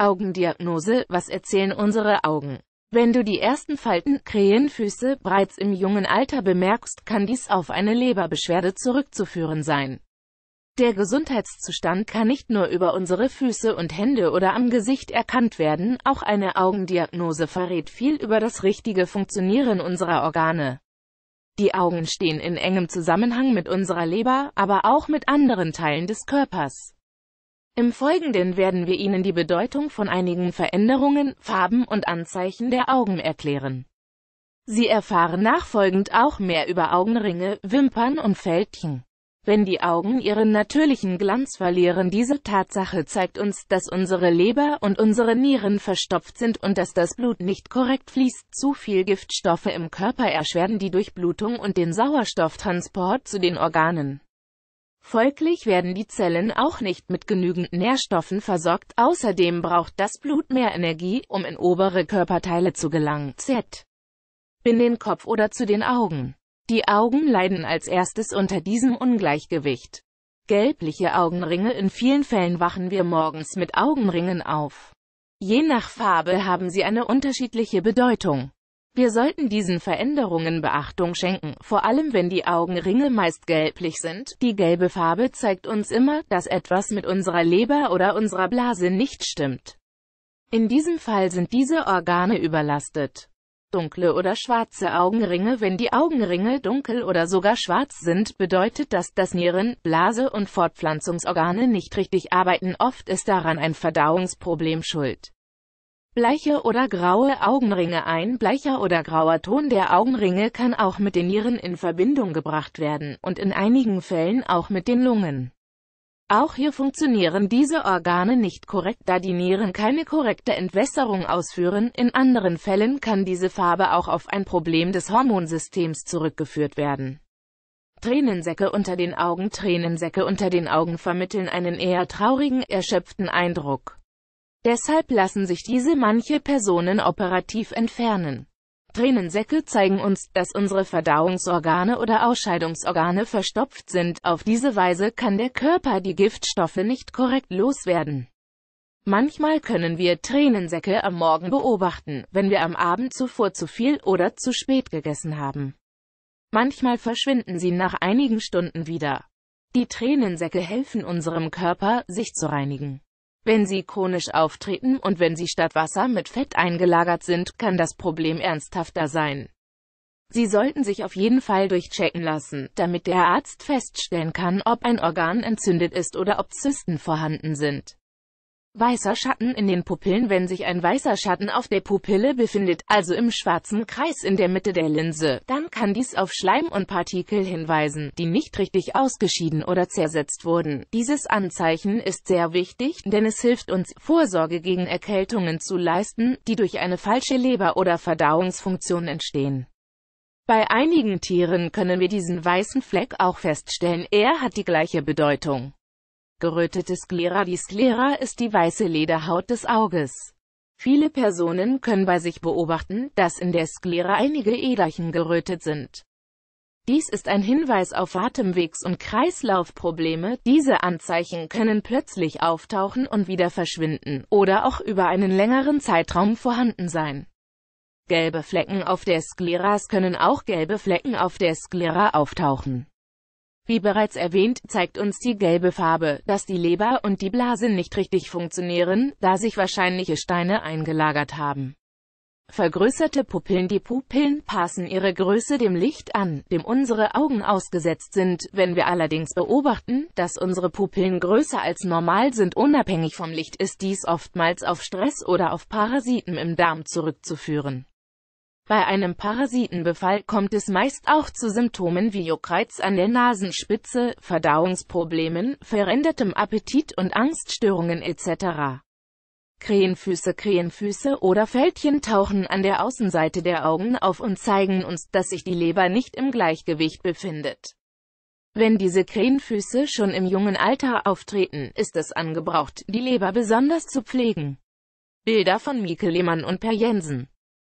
Augendiagnose, was erzählen unsere Augen? Wenn du die ersten Falten, Krähenfüße, bereits im jungen Alter bemerkst, kann dies auf eine Leberbeschwerde zurückzuführen sein. Der Gesundheitszustand kann nicht nur über unsere Füße und Hände oder am Gesicht erkannt werden, auch eine Augendiagnose verrät viel über das richtige Funktionieren unserer Organe. Die Augen stehen in engem Zusammenhang mit unserer Leber, aber auch mit anderen Teilen des Körpers. Im Folgenden werden wir Ihnen die Bedeutung von einigen Veränderungen, Farben und Anzeichen der Augen erklären. Sie erfahren nachfolgend auch mehr über Augenringe, Wimpern und Fältchen. Wenn die Augen ihren natürlichen Glanz verlieren, diese Tatsache zeigt uns, dass unsere Leber und unsere Nieren verstopft sind und dass das Blut nicht korrekt fließt. Zu viel Giftstoffe im Körper erschweren die Durchblutung und den Sauerstofftransport zu den Organen. Folglich werden die Zellen auch nicht mit genügend Nährstoffen versorgt, außerdem braucht das Blut mehr Energie, um in obere Körperteile zu gelangen, z. in den Kopf oder zu den Augen. Die Augen leiden als erstes unter diesem Ungleichgewicht. Gelbliche Augenringe In vielen Fällen wachen wir morgens mit Augenringen auf. Je nach Farbe haben sie eine unterschiedliche Bedeutung. Wir sollten diesen Veränderungen Beachtung schenken, vor allem wenn die Augenringe meist gelblich sind. Die gelbe Farbe zeigt uns immer, dass etwas mit unserer Leber oder unserer Blase nicht stimmt. In diesem Fall sind diese Organe überlastet. Dunkle oder schwarze Augenringe Wenn die Augenringe dunkel oder sogar schwarz sind, bedeutet das, dass Nieren, Blase und Fortpflanzungsorgane nicht richtig arbeiten. Oft ist daran ein Verdauungsproblem schuld. Bleiche oder graue Augenringe Ein bleicher oder grauer Ton der Augenringe kann auch mit den Nieren in Verbindung gebracht werden und in einigen Fällen auch mit den Lungen. Auch hier funktionieren diese Organe nicht korrekt, da die Nieren keine korrekte Entwässerung ausführen. In anderen Fällen kann diese Farbe auch auf ein Problem des Hormonsystems zurückgeführt werden. Tränensäcke unter den Augen Tränensäcke unter den Augen vermitteln einen eher traurigen, erschöpften Eindruck. Deshalb lassen sich diese manche Personen operativ entfernen. Tränensäcke zeigen uns, dass unsere Verdauungsorgane oder Ausscheidungsorgane verstopft sind, auf diese Weise kann der Körper die Giftstoffe nicht korrekt loswerden. Manchmal können wir Tränensäcke am Morgen beobachten, wenn wir am Abend zuvor zu viel oder zu spät gegessen haben. Manchmal verschwinden sie nach einigen Stunden wieder. Die Tränensäcke helfen unserem Körper, sich zu reinigen. Wenn sie konisch auftreten und wenn sie statt Wasser mit Fett eingelagert sind, kann das Problem ernsthafter sein. Sie sollten sich auf jeden Fall durchchecken lassen, damit der Arzt feststellen kann, ob ein Organ entzündet ist oder ob Zysten vorhanden sind weißer Schatten in den Pupillen Wenn sich ein weißer Schatten auf der Pupille befindet, also im schwarzen Kreis in der Mitte der Linse, dann kann dies auf Schleim und Partikel hinweisen, die nicht richtig ausgeschieden oder zersetzt wurden. Dieses Anzeichen ist sehr wichtig, denn es hilft uns, Vorsorge gegen Erkältungen zu leisten, die durch eine falsche Leber- oder Verdauungsfunktion entstehen. Bei einigen Tieren können wir diesen weißen Fleck auch feststellen, er hat die gleiche Bedeutung. Gerötete Sklera Die Sklera ist die weiße Lederhaut des Auges. Viele Personen können bei sich beobachten, dass in der Sklera einige Äderchen gerötet sind. Dies ist ein Hinweis auf Atemwegs- und Kreislaufprobleme. Diese Anzeichen können plötzlich auftauchen und wieder verschwinden oder auch über einen längeren Zeitraum vorhanden sein. Gelbe Flecken auf der Skleras können auch gelbe Flecken auf der Sklera auftauchen. Wie bereits erwähnt, zeigt uns die gelbe Farbe, dass die Leber und die Blase nicht richtig funktionieren, da sich wahrscheinliche Steine eingelagert haben. Vergrößerte Pupillen Die Pupillen passen ihre Größe dem Licht an, dem unsere Augen ausgesetzt sind. Wenn wir allerdings beobachten, dass unsere Pupillen größer als normal sind, unabhängig vom Licht, ist dies oftmals auf Stress oder auf Parasiten im Darm zurückzuführen. Bei einem Parasitenbefall kommt es meist auch zu Symptomen wie Juckreiz an der Nasenspitze, Verdauungsproblemen, verändertem Appetit und Angststörungen etc. Krähenfüße Krähenfüße oder Fältchen tauchen an der Außenseite der Augen auf und zeigen uns, dass sich die Leber nicht im Gleichgewicht befindet. Wenn diese Krähenfüße schon im jungen Alter auftreten, ist es angebraucht, die Leber besonders zu pflegen. Bilder von Mieke Lehmann und Per Jensen